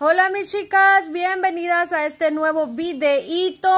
Hola mis chicas, bienvenidas a este nuevo videito,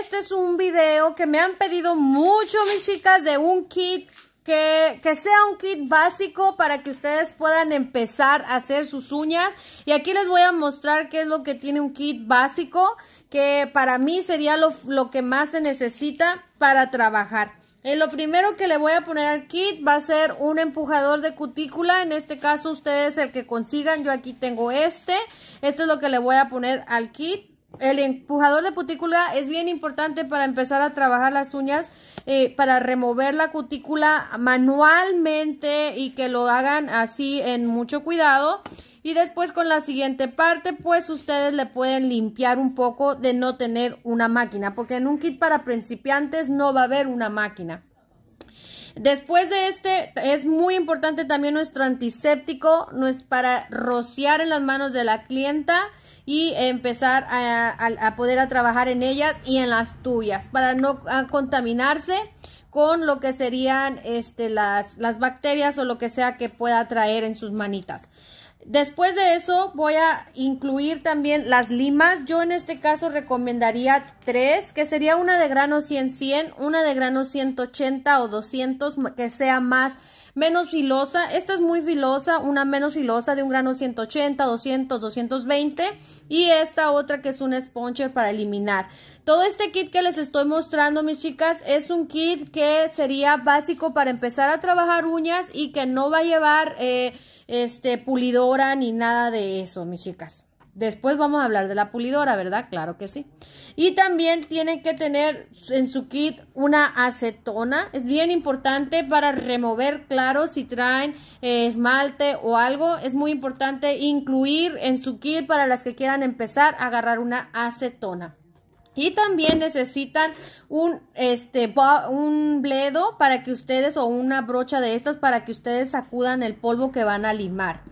Este es un video que me han pedido mucho mis chicas de un kit que, que, sea un kit básico para que ustedes puedan empezar a hacer sus uñas. Y aquí les voy a mostrar qué es lo que tiene un kit básico, que para mí sería lo, lo que más se necesita para trabajar. Eh, lo primero que le voy a poner al kit va a ser un empujador de cutícula. En este caso ustedes el que consigan. Yo aquí tengo este. Esto es lo que le voy a poner al kit. El empujador de cutícula es bien importante para empezar a trabajar las uñas, eh, para remover la cutícula manualmente y que lo hagan así en mucho cuidado. Y después con la siguiente parte, pues ustedes le pueden limpiar un poco de no tener una máquina, porque en un kit para principiantes no va a haber una máquina. Después de este, es muy importante también nuestro antiséptico para rociar en las manos de la clienta y empezar a, poder a trabajar en ellas y en las tuyas para no contaminarse con lo que serían este, las bacterias o lo que sea que pueda traer en sus manitas. Después de eso voy a incluir también las limas. Yo en este caso recomendaría tres, que sería una de grano 100-100, una de grano 180 o 200, que sea más menos filosa. Esta es muy filosa, una menos filosa de un grano 180, 200, 220 y esta otra que es un sponger para eliminar. Todo este kit que les estoy mostrando, mis chicas, es un kit que sería básico para empezar a trabajar uñas y que no va a llevar eh, este, pulidora ni nada de eso, mis chicas. Después vamos a hablar de la pulidora, ¿verdad? Claro que sí. Y también tienen que tener en su kit una acetona. Es bien importante para remover, claro, si traen eh, esmalte o algo. Es muy importante incluir en su kit para las que quieran empezar a agarrar una acetona. Y también necesitan un, este, un bledo para que ustedes o una brocha de estas para que ustedes sacudan el polvo que van a limar.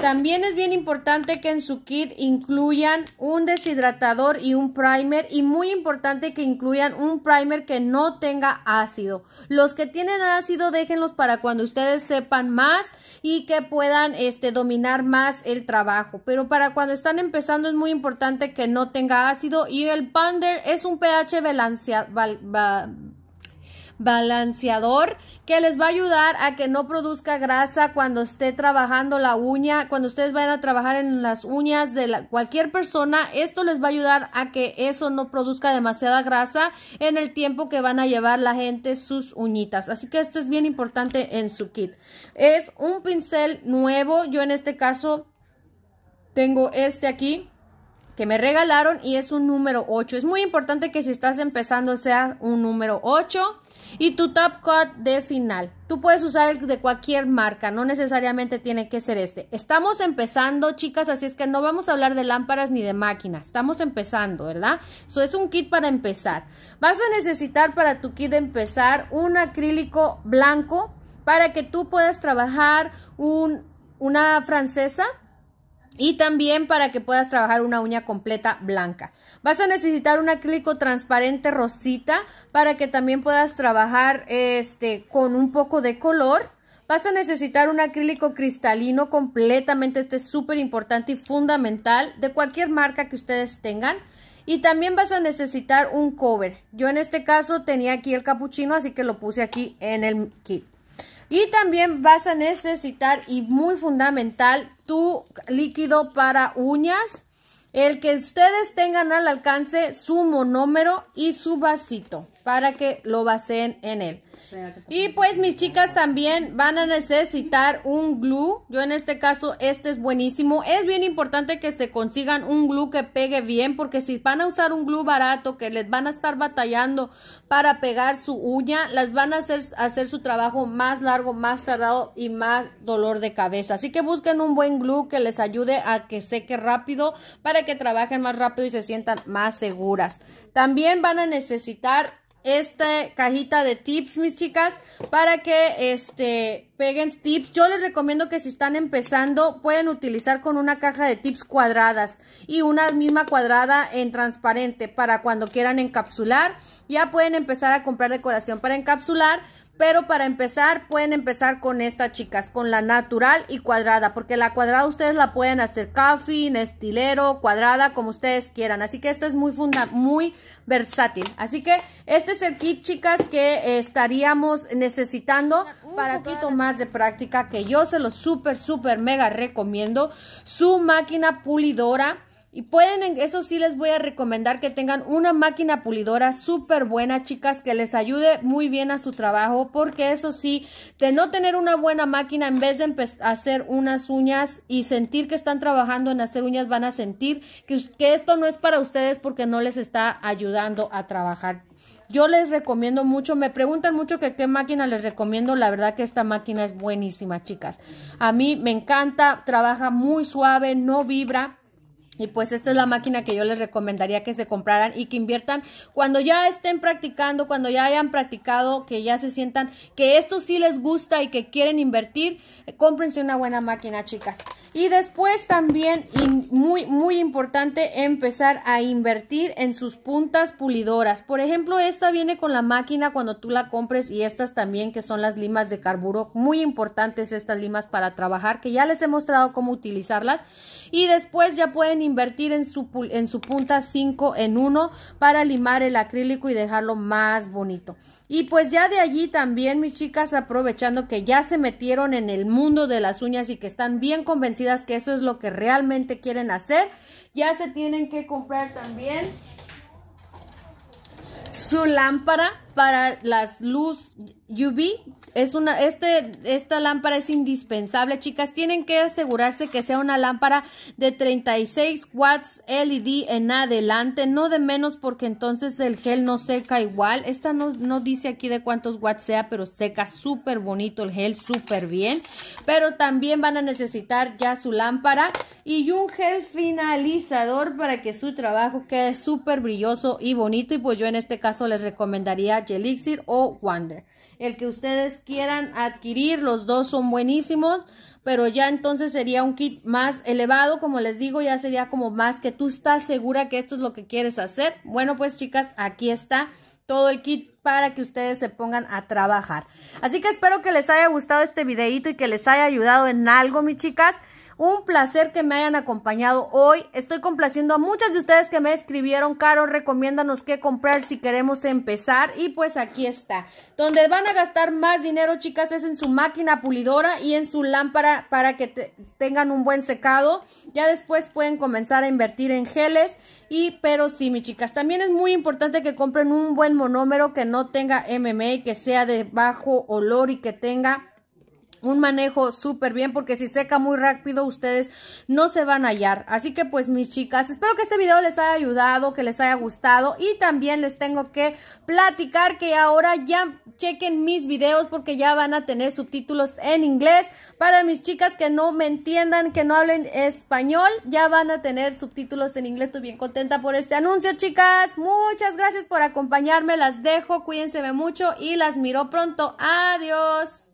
También es bien importante que en su kit incluyan un deshidratador y un primer y muy importante que incluyan un primer que no tenga ácido. Los que tienen ácido déjenlos para cuando ustedes sepan más y que puedan este, dominar más el trabajo. Pero para cuando están empezando es muy importante que no tenga ácido y el Pander es un pH balanceado balanceador que les va a ayudar a que no produzca grasa cuando esté trabajando la uña, cuando ustedes vayan a trabajar en las uñas de cualquier persona, esto les va a ayudar a que eso no produzca demasiada grasa en el tiempo que van a llevar la gente sus uñitas. Así que esto es bien importante en su kit. Es un pincel nuevo, yo en este caso tengo este aquí que me regalaron y es un número 8. Es muy importante que si estás empezando sea un número 8 y tu top cut de final. Tú puedes usar el de cualquier marca, no necesariamente tiene que ser este. Estamos empezando, chicas, así es que no vamos a hablar de lámparas ni de máquinas. Estamos empezando, ¿verdad? Eso es un kit para empezar. Vas a necesitar para tu kit de empezar un acrílico blanco para que tú puedas trabajar una francesa y también para que puedas trabajar una uña completa blanca. Vas a necesitar un acrílico transparente rosita para que también puedas trabajar este, con un poco de color. Vas a necesitar un acrílico cristalino completamente, este es súper importante y fundamental, de cualquier marca que ustedes tengan. Y también vas a necesitar un cover. Yo en este caso tenía aquí el capuchino, así que lo puse aquí en el kit. Y también vas a necesitar, y muy fundamental, tu líquido para uñas. El que ustedes tengan al alcance su monómero y su vasito para que lo baseen en él. Y pues mis chicas también van a necesitar un glue. Yo en este caso este es buenísimo. Es bien importante que se consigan un glue que pegue bien porque si van a usar un glue barato que les van a estar batallando para pegar su uña, las van a hacer, hacer su trabajo más largo, más tardado y más dolor de cabeza. Así que busquen un buen glue que les ayude a que seque rápido para que trabajen más rápido y se sientan más seguras. También van a necesitar esta cajita de tips, mis chicas, para que este, peguen tips. Yo les recomiendo que si están empezando, pueden utilizar con una caja de tips cuadradas y una misma cuadrada en transparente para cuando quieran encapsular. Ya pueden empezar a comprar decoración para encapsular, pero para empezar, pueden empezar con esta, chicas, con la natural y cuadrada. Porque la cuadrada ustedes la pueden hacer coffee, estilero, cuadrada, como ustedes quieran. Así que esto es muy, funda muy versátil. Así que este es el kit, chicas, que estaríamos necesitando para un poquito más de práctica. Que yo se lo súper, súper, mega recomiendo. Su máquina pulidora y pueden, eso sí les voy a recomendar que tengan una máquina pulidora súper buena, chicas, que les ayude muy bien a su trabajo, porque eso sí, de no tener una buena máquina, en vez de hacer unas uñas y sentir que están trabajando en hacer uñas, van a sentir que, que esto no es para ustedes porque no les está ayudando a trabajar. Yo les recomiendo mucho, me preguntan mucho que qué máquina les recomiendo, la verdad que esta máquina es buenísima, chicas. A mí me encanta, trabaja muy suave, no vibra, y pues esta es la máquina que yo les recomendaría que se compraran y que inviertan cuando ya estén practicando, cuando ya hayan practicado, que ya se sientan que esto sí les gusta y que quieren invertir, eh, cómprense una buena máquina, chicas. Y después también, muy, muy importante, empezar a invertir en sus puntas pulidoras. Por ejemplo, esta viene con la máquina cuando tú la compres y estas también que son las limas de carburo. Muy importantes estas limas para trabajar, que ya les he mostrado cómo utilizarlas. Y después ya pueden invertir en su, en su punta 5 en 1 para limar el acrílico y dejarlo más bonito. Y pues ya de allí también, mis chicas, aprovechando que ya se metieron en el mundo de las uñas y que están bien convencidas que eso es lo que realmente quieren hacer, ya se tienen que comprar también su lámpara para las luz UV. Es una, este, esta lámpara es indispensable, chicas. Tienen que asegurarse que sea una lámpara de 36 watts LED en adelante, no de menos porque entonces el gel no seca igual. Esta no, no dice aquí de cuántos watts sea, pero seca súper bonito el gel, súper bien. Pero también van a necesitar ya su lámpara y un gel finalizador para que su trabajo quede súper brilloso y bonito. Y pues yo en este caso les recomendaría Elixir o Wonder. El que ustedes quieran adquirir, los dos son buenísimos, pero ya entonces sería un kit más elevado, como les digo, ya sería como más que tú estás segura que esto es lo que quieres hacer. Bueno, pues chicas, aquí está todo el kit para que ustedes se pongan a trabajar. Así que espero que les haya gustado este videito y que les haya ayudado en algo, mis chicas. Un placer que me hayan acompañado hoy. Estoy complaciendo a muchas de ustedes que me escribieron. Caro, recomiéndanos qué comprar si queremos empezar. Y pues aquí está. Donde van a gastar más dinero, chicas, es en su máquina pulidora y en su lámpara para que tengan un buen secado. Ya después pueden comenzar a invertir en geles. Y pero sí, mis chicas, también es muy importante que compren un buen monómero que no tenga MMA, que sea de bajo olor y que tenga un manejo súper bien porque si seca muy rápido ustedes no se van a hallar. Así que pues mis chicas, espero que este video les haya ayudado, que les haya gustado y también les tengo que platicar que ahora ya chequen mis videos porque ya van a tener subtítulos en inglés. Para mis chicas que no me entiendan, que no hablen español, ya van a tener subtítulos en inglés. Estoy bien contenta por este anuncio, chicas. Muchas gracias por acompañarme. Las dejo, cuídense mucho y las miro pronto. Adiós.